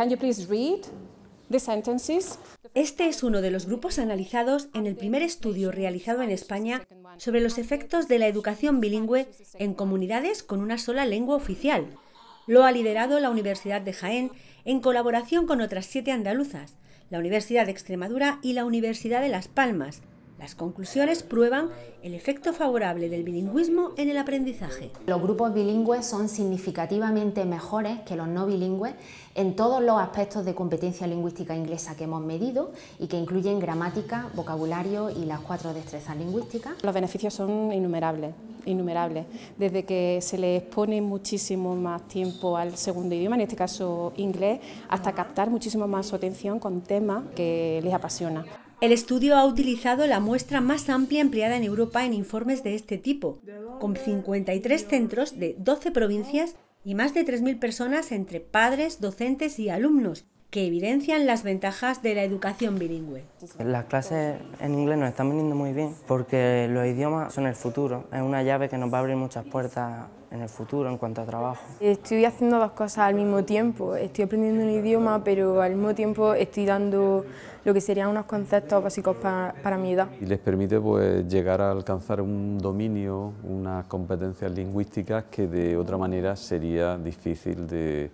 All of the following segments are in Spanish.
Can Este es uno de los grupos analizados en el primer estudio realizado en España sobre los efectos de la educación bilingüe en comunidades con una sola lengua oficial. Lo ha liderado la Universidad de Jaén en colaboración con otras siete andaluzas, la Universidad de Extremadura y la Universidad de Las Palmas, las conclusiones prueban el efecto favorable del bilingüismo en el aprendizaje. Los grupos bilingües son significativamente mejores que los no bilingües en todos los aspectos de competencia lingüística inglesa que hemos medido y que incluyen gramática, vocabulario y las cuatro destrezas lingüísticas. Los beneficios son innumerables, innumerables. Desde que se les pone muchísimo más tiempo al segundo idioma, en este caso inglés, hasta captar muchísimo más su atención con temas que les apasiona. El estudio ha utilizado la muestra más amplia empleada en Europa en informes de este tipo, con 53 centros de 12 provincias y más de 3.000 personas entre padres, docentes y alumnos, que evidencian las ventajas de la educación bilingüe. Las clases en inglés nos están viniendo muy bien porque los idiomas son el futuro, es una llave que nos va a abrir muchas puertas en el futuro en cuanto a trabajo. Estoy haciendo dos cosas al mismo tiempo, estoy aprendiendo un idioma pero al mismo tiempo estoy dando lo que serían unos conceptos básicos para, para mi edad. Y les permite pues, llegar a alcanzar un dominio, unas competencias lingüísticas que de otra manera sería difícil de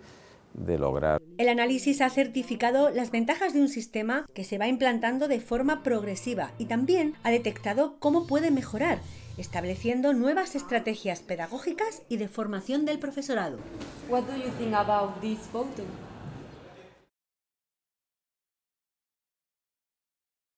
el análisis ha certificado las ventajas de un sistema que se va implantando de forma progresiva y también ha detectado cómo puede mejorar, estableciendo nuevas estrategias pedagógicas y de formación del profesorado. What do you think about this